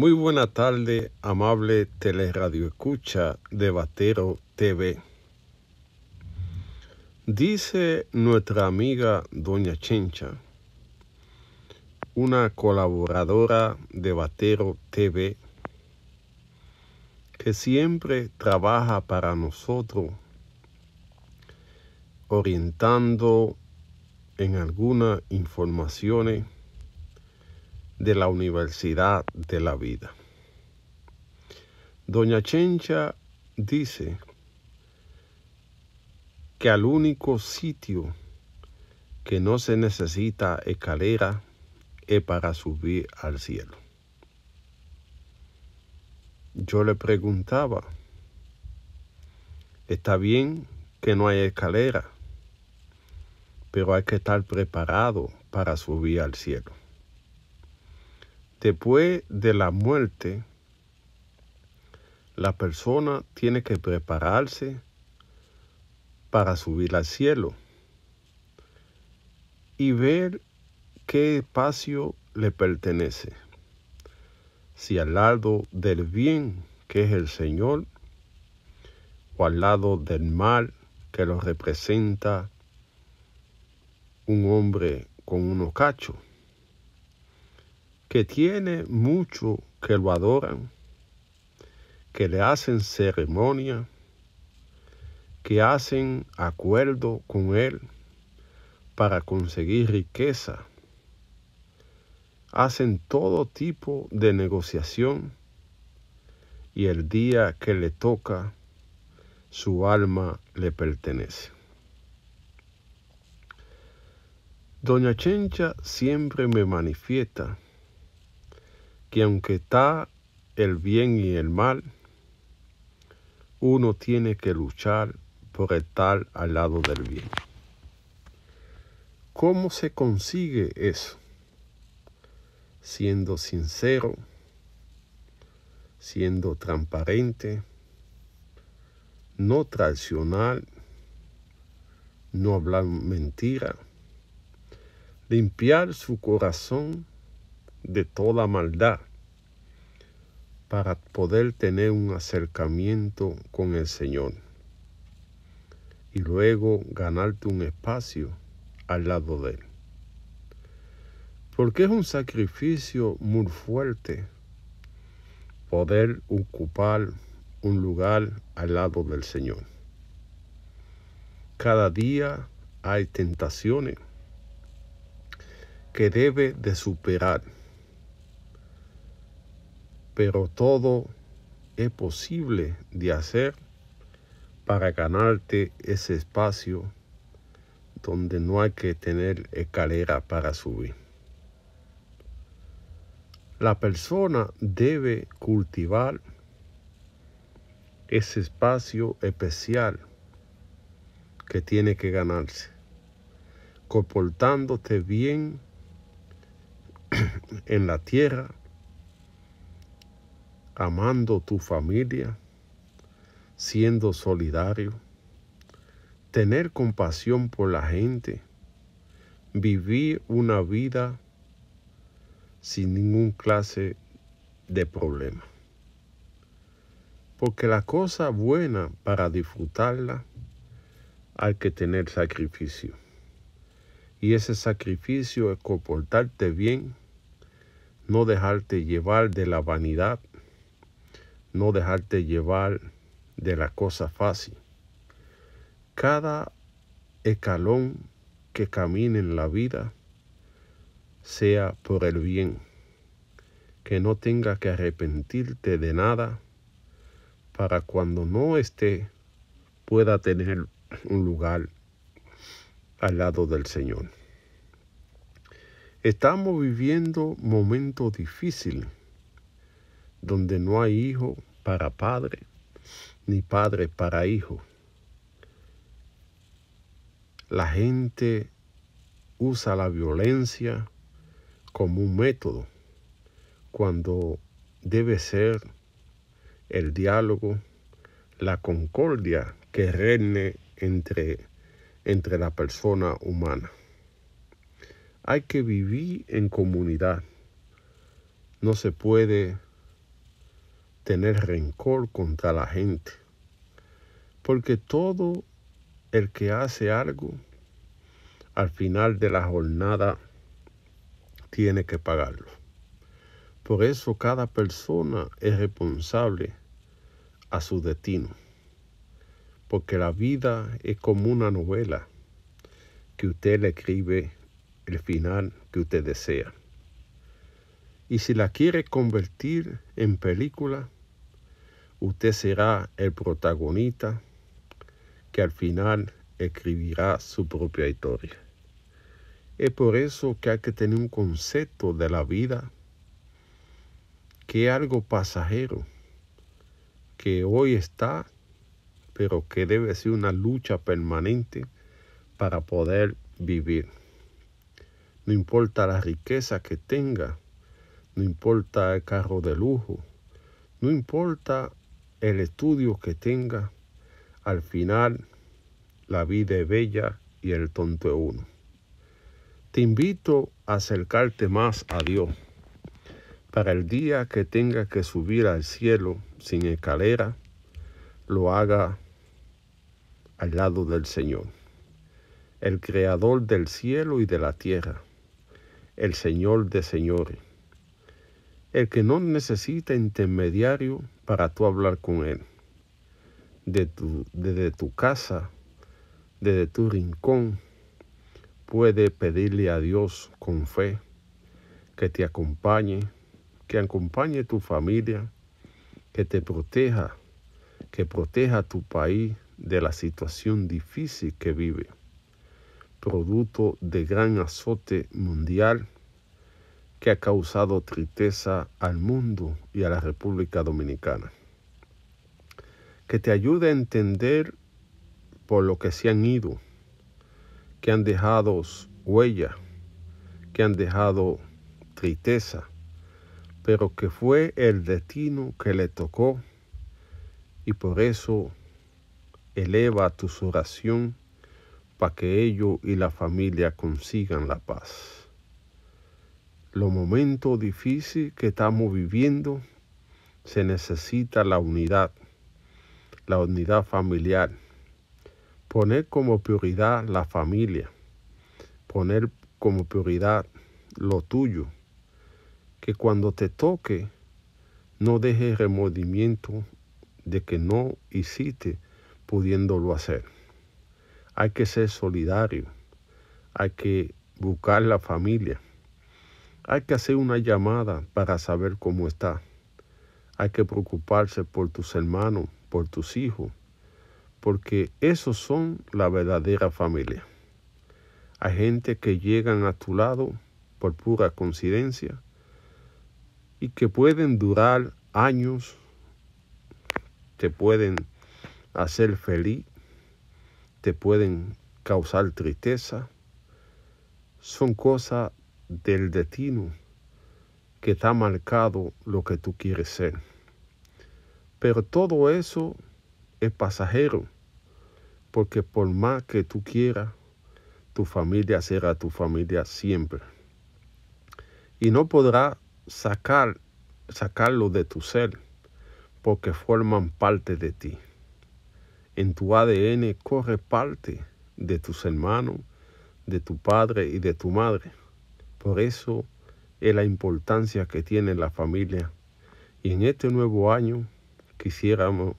Muy buena tarde, amable teleradio escucha de Batero TV. Dice nuestra amiga Doña Chencha, una colaboradora de Batero TV, que siempre trabaja para nosotros, orientando en algunas informaciones de la Universidad de la Vida. Doña Chencha dice que al único sitio que no se necesita escalera es para subir al cielo. Yo le preguntaba, está bien que no hay escalera, pero hay que estar preparado para subir al cielo. Después de la muerte, la persona tiene que prepararse para subir al cielo y ver qué espacio le pertenece. Si al lado del bien, que es el Señor, o al lado del mal, que lo representa un hombre con unos cachos que tiene mucho que lo adoran, que le hacen ceremonia, que hacen acuerdo con él para conseguir riqueza, hacen todo tipo de negociación y el día que le toca, su alma le pertenece. Doña Chencha siempre me manifiesta que aunque está el bien y el mal, uno tiene que luchar por estar al lado del bien. ¿Cómo se consigue eso? Siendo sincero, siendo transparente, no traicionar, no hablar mentira, limpiar su corazón de toda maldad para poder tener un acercamiento con el Señor y luego ganarte un espacio al lado de Él. Porque es un sacrificio muy fuerte poder ocupar un lugar al lado del Señor. Cada día hay tentaciones que debe de superar pero todo es posible de hacer para ganarte ese espacio donde no hay que tener escalera para subir. La persona debe cultivar ese espacio especial que tiene que ganarse, comportándote bien en la tierra amando tu familia, siendo solidario, tener compasión por la gente, vivir una vida sin ningún clase de problema. Porque la cosa buena para disfrutarla hay que tener sacrificio. Y ese sacrificio es comportarte bien, no dejarte llevar de la vanidad, no dejarte llevar de la cosa fácil. Cada escalón que camine en la vida sea por el bien, que no tenga que arrepentirte de nada para cuando no esté pueda tener un lugar al lado del Señor. Estamos viviendo momentos difíciles donde no hay hijo para padre, ni padre para hijo. La gente usa la violencia como un método cuando debe ser el diálogo, la concordia que reine entre, entre la persona humana. Hay que vivir en comunidad. No se puede tener rencor contra la gente. Porque todo el que hace algo, al final de la jornada, tiene que pagarlo. Por eso cada persona es responsable a su destino. Porque la vida es como una novela que usted le escribe el final que usted desea. Y si la quiere convertir en película, Usted será el protagonista que al final escribirá su propia historia. Es por eso que hay que tener un concepto de la vida que es algo pasajero, que hoy está, pero que debe ser una lucha permanente para poder vivir. No importa la riqueza que tenga, no importa el carro de lujo, no importa el estudio que tenga, al final la vida es bella y el tonto es uno. Te invito a acercarte más a Dios para el día que tenga que subir al cielo sin escalera, lo haga al lado del Señor, el creador del cielo y de la tierra, el Señor de señores, el que no necesita intermediario para tú hablar con Él. Desde tu, desde tu casa, desde tu rincón, puede pedirle a Dios con fe que te acompañe, que acompañe tu familia, que te proteja, que proteja tu país de la situación difícil que vive, producto de gran azote mundial que ha causado tristeza al mundo y a la República Dominicana. Que te ayude a entender por lo que se han ido, que han dejado huella, que han dejado tristeza, pero que fue el destino que le tocó y por eso eleva tu oración para que ellos y la familia consigan la paz los momentos difíciles que estamos viviendo, se necesita la unidad, la unidad familiar. Poner como prioridad la familia, poner como prioridad lo tuyo, que cuando te toque no dejes remordimiento de que no hiciste pudiéndolo hacer. Hay que ser solidario, hay que buscar la familia hay que hacer una llamada para saber cómo está. Hay que preocuparse por tus hermanos, por tus hijos, porque esos son la verdadera familia. Hay gente que llegan a tu lado por pura coincidencia y que pueden durar años, te pueden hacer feliz, te pueden causar tristeza. Son cosas del destino que está marcado lo que tú quieres ser. Pero todo eso es pasajero, porque por más que tú quieras, tu familia será tu familia siempre. Y no podrás sacar, sacarlo de tu ser, porque forman parte de ti. En tu ADN corre parte de tus hermanos, de tu padre y de tu madre. Por eso es la importancia que tiene la familia. Y en este nuevo año quisiéramos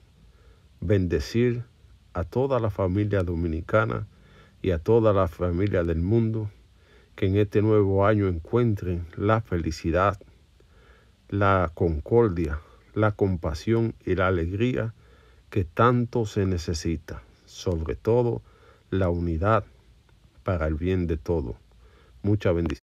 bendecir a toda la familia dominicana y a toda la familia del mundo que en este nuevo año encuentren la felicidad, la concordia, la compasión y la alegría que tanto se necesita, sobre todo la unidad para el bien de todo. Mucha bendición.